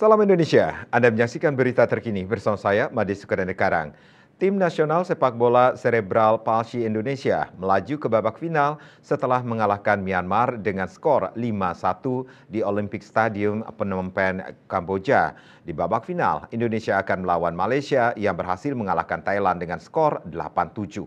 Salam Indonesia, Anda menyaksikan berita terkini bersama saya, Madi Karang. Tim Nasional Sepak Bola Cerebral Palsi Indonesia melaju ke babak final setelah mengalahkan Myanmar dengan skor 5-1 di Olympic Stadium Phnom Penh, Kamboja. Di babak final, Indonesia akan melawan Malaysia yang berhasil mengalahkan Thailand dengan skor 8-7.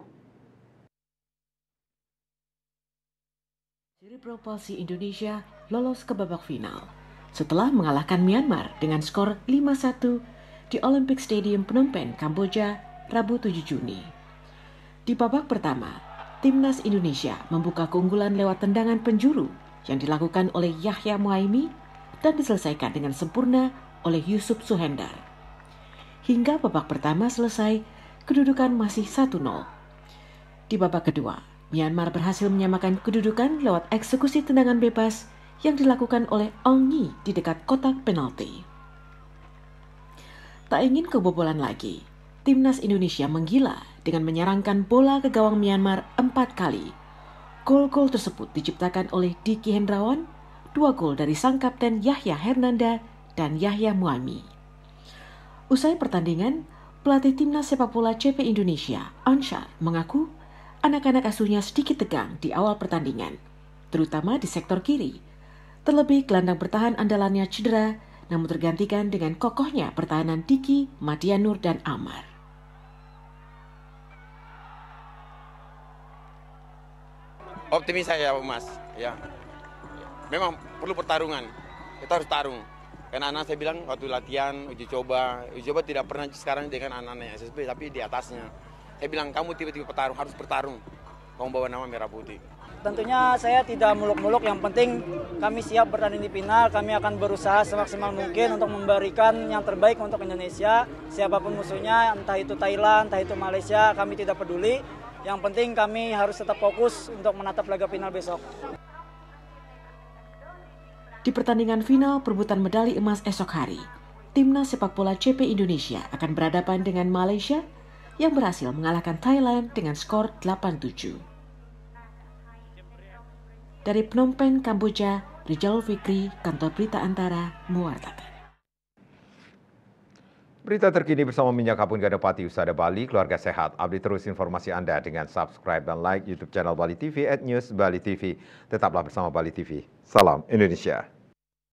Cerebral Palsi Indonesia lolos ke babak final setelah mengalahkan Myanmar dengan skor 5-1 di Olympic Stadium Phnom Penh, Kamboja, Rabu 7 Juni. Di babak pertama, timnas Indonesia membuka keunggulan lewat tendangan penjuru yang dilakukan oleh Yahya Muhaimi dan diselesaikan dengan sempurna oleh Yusuf Suhendar. Hingga babak pertama selesai, kedudukan masih 1-0. Di babak kedua, Myanmar berhasil menyamakan kedudukan lewat eksekusi tendangan bebas yang dilakukan oleh Ong Yi di dekat kotak penalti. Tak ingin kebobolan lagi, timnas Indonesia menggila dengan menyarankan bola ke gawang Myanmar empat kali. Gol-gol tersebut diciptakan oleh Diki Hendrawan, dua gol dari sang kapten Yahya Hernanda dan Yahya Muami. Usai pertandingan, pelatih timnas sepak bola CP Indonesia, Anshar, mengaku anak-anak asuhnya sedikit tegang di awal pertandingan, terutama di sektor kiri, Terlebih gelandang bertahan andalannya cedera, namun tergantikan dengan kokohnya pertahanan Diki, Madianur, dan Amar. Optimis saya, Mas. Ya, memang perlu pertarungan. Kita harus tarung. Karena anak saya bilang waktu latihan, uji coba, uji coba tidak pernah sekarang dengan anak-anak SSB, tapi di atasnya. Saya bilang kamu tiba-tiba petarung, harus bertarung kamu bawa nama merah putih. Tentunya saya tidak muluk-muluk, yang penting kami siap bertanding di final, kami akan berusaha semaksimal mungkin untuk memberikan yang terbaik untuk Indonesia, siapapun musuhnya, entah itu Thailand, entah itu Malaysia, kami tidak peduli, yang penting kami harus tetap fokus untuk menatap laga final besok. Di pertandingan final perebutan medali emas esok hari, timnas sepak bola CP Indonesia akan berhadapan dengan Malaysia yang berhasil mengalahkan Thailand dengan skor 8-7. Dari Phnom Penh, Kamboja, Rijal Fikri, Kantor Berita Antara, mewartakan. Berita terkini bersama Minyak Kapun Gadapati Usada Bali, keluarga sehat. Update terus informasi Anda dengan subscribe dan like YouTube channel Bali TV at News Bali TV. Tetaplah bersama Bali TV. Salam Indonesia.